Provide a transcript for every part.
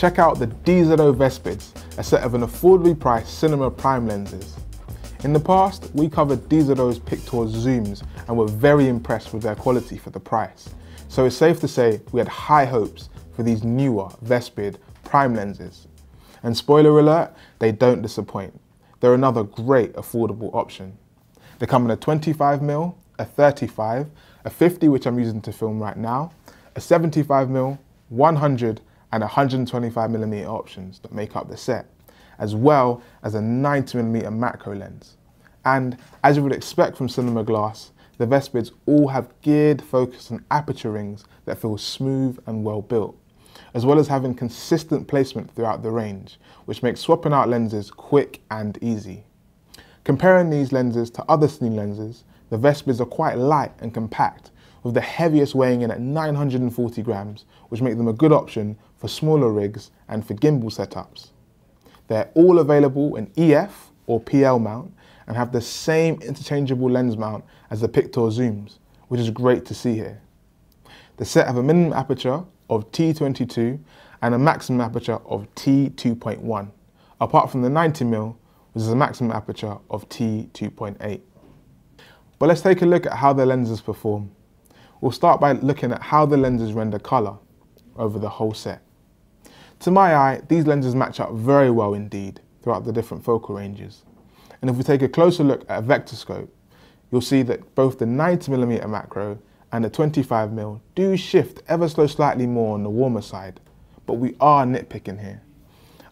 check out the DZO Vespids, a set of an affordably priced cinema prime lenses. In the past, we covered DZO's Pictor zooms and were very impressed with their quality for the price. So it's safe to say we had high hopes for these newer Vespid prime lenses. And spoiler alert, they don't disappoint. They're another great affordable option. They come in a 25mm, a 35, a 50 which I'm using to film right now, a 75mm, 100 and 125 millimeter options that make up the set, as well as a 90 millimeter macro lens. And as you would expect from cinema glass, the Vespids all have geared focus and aperture rings that feel smooth and well built, as well as having consistent placement throughout the range, which makes swapping out lenses quick and easy. Comparing these lenses to other cine lenses, the Vespids are quite light and compact with the heaviest weighing in at 940 grams, which make them a good option for smaller rigs and for gimbal setups. They're all available in EF or PL mount and have the same interchangeable lens mount as the Pictor zooms, which is great to see here. The set have a minimum aperture of T22 and a maximum aperture of T2.1, apart from the 90mm, which is a maximum aperture of T2.8. But let's take a look at how the lenses perform. We'll start by looking at how the lenses render colour over the whole set. To my eye, these lenses match up very well indeed throughout the different focal ranges. And if we take a closer look at a vector scope, you'll see that both the 90mm macro and the 25mm do shift ever so slightly more on the warmer side, but we are nitpicking here.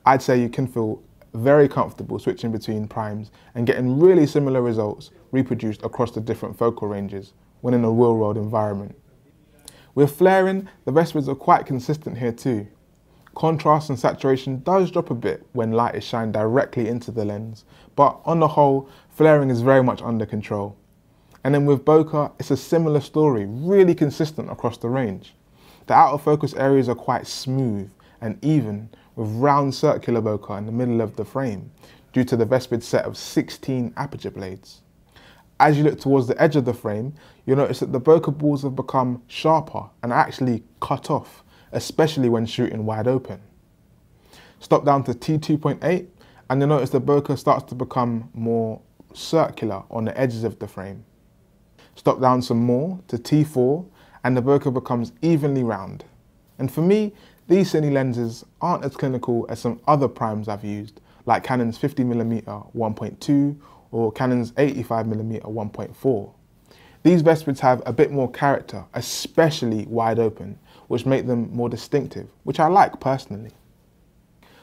I'd say you can feel very comfortable switching between primes and getting really similar results reproduced across the different focal ranges when in a real world environment. With flaring, the recipes are quite consistent here too. Contrast and saturation does drop a bit when light is shined directly into the lens, but on the whole, flaring is very much under control. And then with bokeh, it's a similar story, really consistent across the range. The out of focus areas are quite smooth and even, with round circular bokeh in the middle of the frame, due to the Vespid set of 16 aperture blades. As you look towards the edge of the frame, you notice that the bokeh balls have become sharper and actually cut off, especially when shooting wide open. Stop down to T2.8 and you'll notice the bokeh starts to become more circular on the edges of the frame. Stop down some more to T4 and the bokeh becomes evenly round. And for me, these Cine lenses aren't as clinical as some other primes I've used, like Canon's 50mm 1.2 or Canon's 85mm 1.4. These vestments have a bit more character, especially wide open, which make them more distinctive, which I like personally.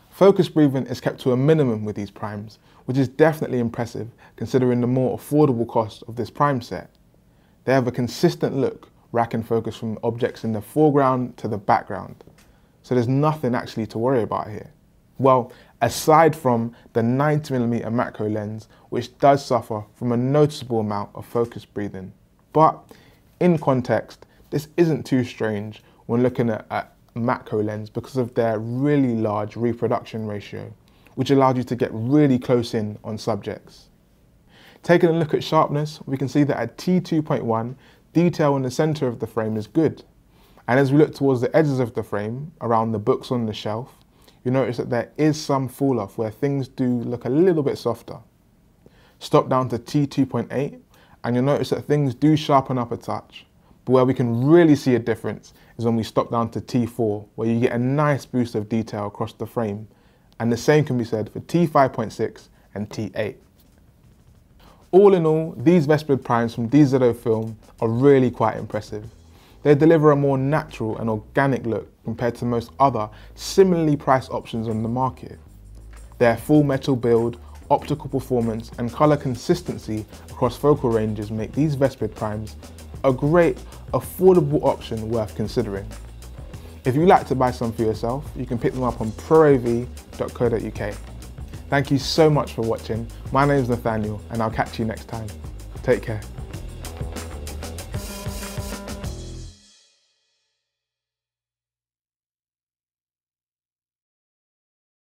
Focus breathing is kept to a minimum with these primes, which is definitely impressive considering the more affordable cost of this prime set. They have a consistent look, racking focus from objects in the foreground to the background. So there's nothing actually to worry about here. Well, aside from the 90mm macro lens, which does suffer from a noticeable amount of focus breathing. But in context, this isn't too strange when looking at, macro lens because of their really large reproduction ratio, which allowed you to get really close in on subjects. Taking a look at sharpness, we can see that at T2.1, detail in the center of the frame is good. And as we look towards the edges of the frame, around the books on the shelf, you notice that there is some fall off where things do look a little bit softer. Stop down to T2.8 and you'll notice that things do sharpen up a touch. But where we can really see a difference is when we stop down to T4, where you get a nice boost of detail across the frame. And the same can be said for T5.6 and T8. All in all, these Vesper primes from DZO Film are really quite impressive. They deliver a more natural and organic look compared to most other similarly priced options on the market. Their full metal build optical performance and color consistency across focal ranges make these Vespid primes a great, affordable option worth considering. If you'd like to buy some for yourself, you can pick them up on proav.co.uk. Thank you so much for watching. My name is Nathaniel and I'll catch you next time. Take care.